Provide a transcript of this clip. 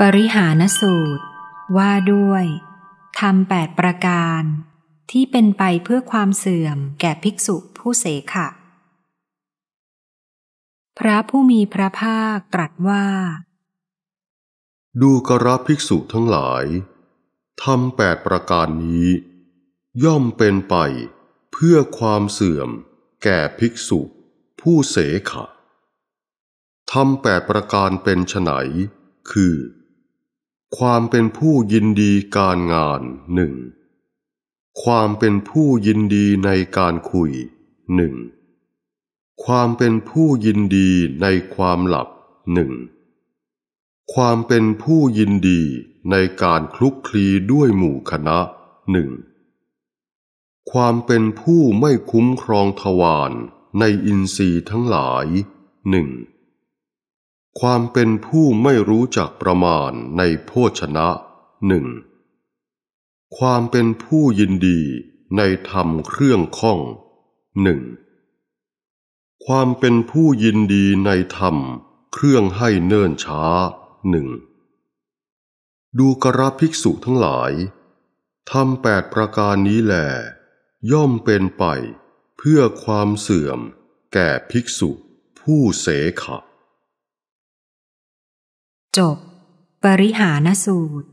ปริหานสูตรว่าด้วยทำแปดประการที่เป็นไปเพื่อความเสื่อมแก่ภิกษุผู้เสขะพระผู้มีพระภาคตรัสว่า ดูกรบภิกษุทั้งหลายทำแปดประการนี้ ย่อมเป็นไปเพื่อความเสื่อม แก่ภิกษุ ผู้เสขะทำแปดประการเป็นไฉนคือความเป็นผู้ยินดีการงานหนึ่งความเป็นผู้ยินดีในการคุยหนึ่งความเป็นผู้ยินดีในความหลับหนึ่งความเป็นผู้ยินดีในการคลุกคลีด้วยหมู่คณะหนึ่งความเป็นผู้ไม่คุ้มครองทวารในอินทรีย์ทั้งหลายหนึ่งความเป็นผู้ไม่รู้จักประมาณในโภชนะหนึ่งความเป็นผู้ยินดีในธรรมเครื่องข้องหนึ่งความเป็นผู้ยินดีในธรรมเครื่องให้เนิ่นช้าหนึ่งดูกระภิกษุทั้งหลายทำแปดประการนี้แลย่อมเป็นไปเพื่อความเสื่อมแก่ภิกษุผู้เสขะจบปริหานสูตร